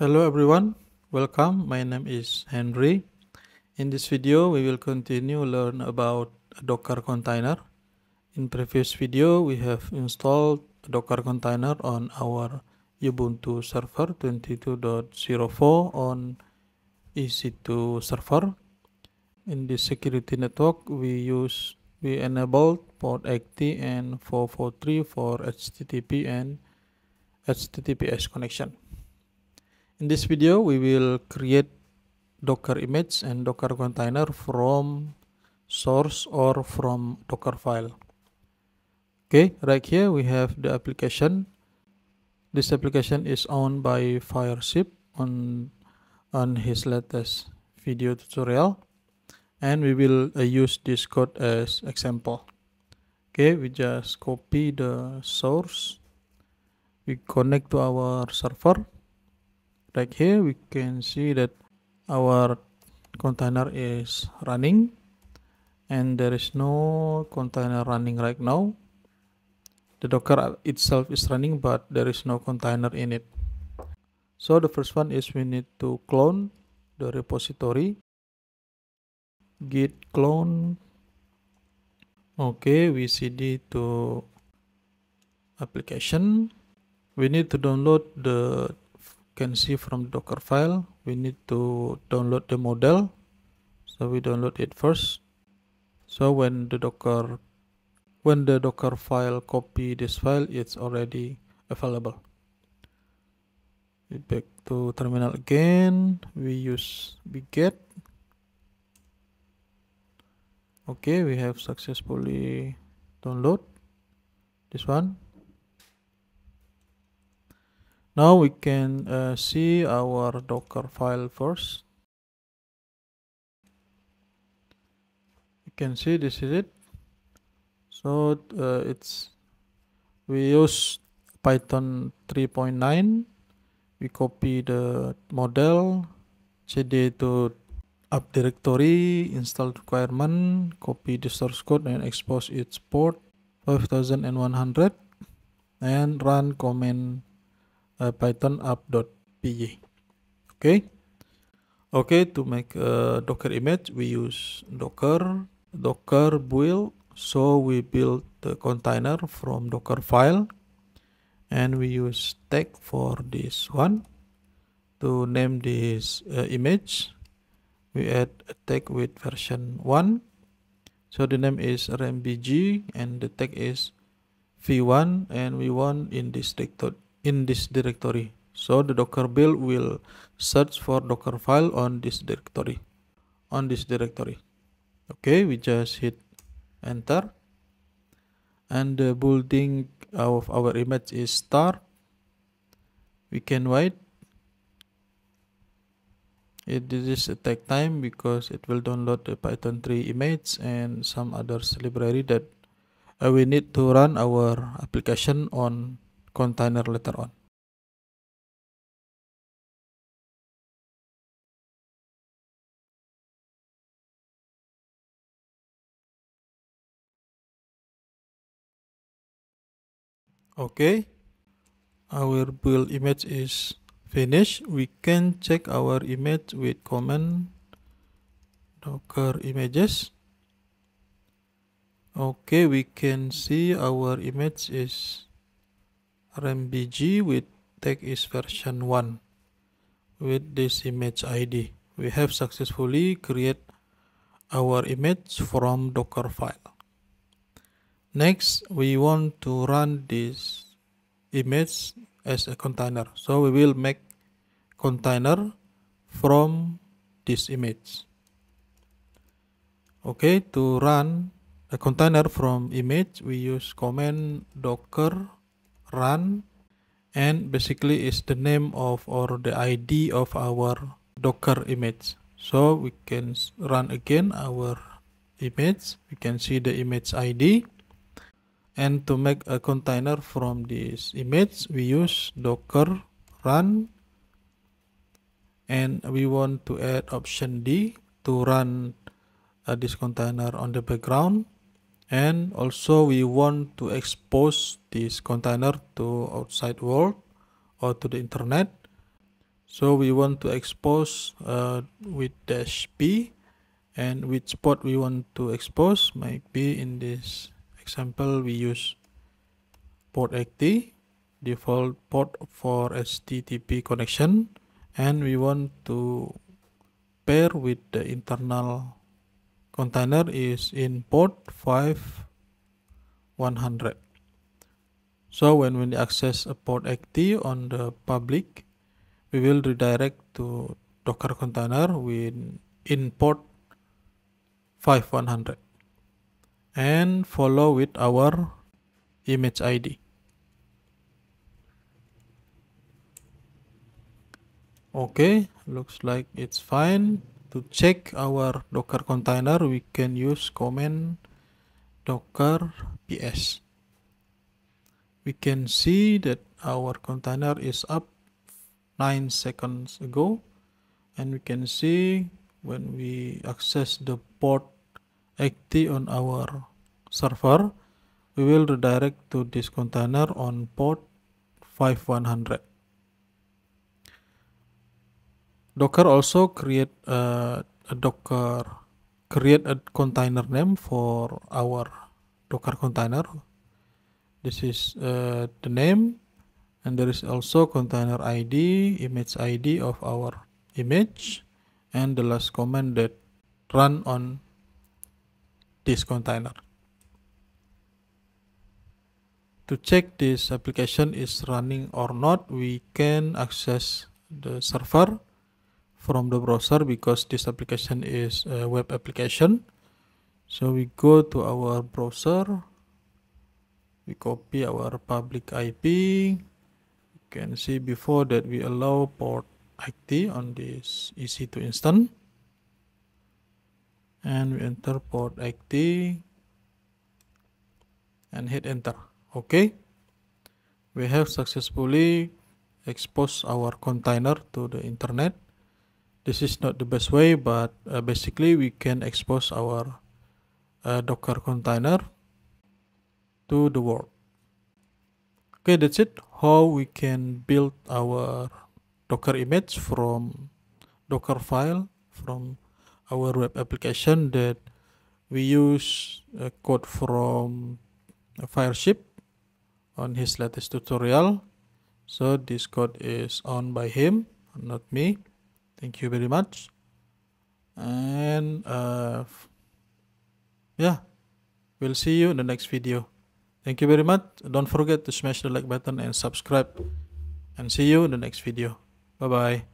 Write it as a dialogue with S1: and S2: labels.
S1: Hello everyone, welcome. My name is Henry. In this video, we will continue learn about Docker container. In previous video, we have installed Docker container on our Ubuntu server 22.04 on EC2 server. In this security network, we use we enabled port 80 and 443 for HTTP and HTTPS connection. In this video, we will create Docker image and Docker container from source or from Docker file. Okay, right here we have the application. This application is owned by Fireship on, on his latest video tutorial. And we will uh, use this code as example. Okay, we just copy the source. We connect to our server right here we can see that our container is running and there is no container running right now the docker itself is running but there is no container in it so the first one is we need to clone the repository git clone okay we cd to application we need to download the can see from docker file we need to download the model so we download it first so when the docker when the docker file copy this file it's already available back to terminal again we use bget okay we have successfully download this one now we can uh, see our docker file first you can see this is it so uh, it's we use python 3.9 we copy the model cd to app directory install requirement copy the source code and expose its port 5100 and run command uh, python app.py okay okay to make a docker image we use docker docker build so we build the container from docker file and we use tag for this one to name this uh, image we add a tag with version 1 so the name is rmbg and the tag is v1 and we want in this tag in this directory. So the Docker build will search for Docker file on this directory, on this directory. Okay, we just hit enter. And the building of our image is star. We can wait. It this take time because it will download the Python 3 image and some others library that uh, we need to run our application on container later on. okay our build image is finished we can check our image with command docker images okay we can see our image is RMBG with take is version 1 with this image ID. We have successfully create our image from Docker file. Next, we want to run this image as a container. So we will make container from this image. Okay, to run a container from image, we use command docker run and basically is the name of or the id of our docker image so we can run again our image we can see the image id and to make a container from this image we use docker run and we want to add option d to run uh, this container on the background and also we want to expose this container to outside world or to the internet so we want to expose uh, with dash p and which port we want to expose might be in this example we use port 80 default port for http connection and we want to pair with the internal container is in port 5100 so when we access a port active on the public we will redirect to docker container with in port 5100 and follow with our image id okay looks like it's fine to check our docker container we can use command docker ps we can see that our container is up 9 seconds ago and we can see when we access the port 80 on our server we will redirect to this container on port 5100 Docker also create a, uh, a Docker create a container name for our Docker container. This is uh, the name, and there is also container ID, image ID of our image, and the last command that run on this container. To check this application is running or not, we can access the server from the browser because this application is a web application so we go to our browser we copy our public IP you can see before that we allow port IT on this EC2 instance and we enter port IT and hit enter okay we have successfully exposed our container to the internet this is not the best way but uh, basically we can expose our uh, docker container to the world okay that's it how we can build our docker image from docker file from our web application that we use a uh, code from fireship on his latest tutorial so this code is owned by him not me thank you very much and uh, yeah we'll see you in the next video thank you very much don't forget to smash the like button and subscribe and see you in the next video bye bye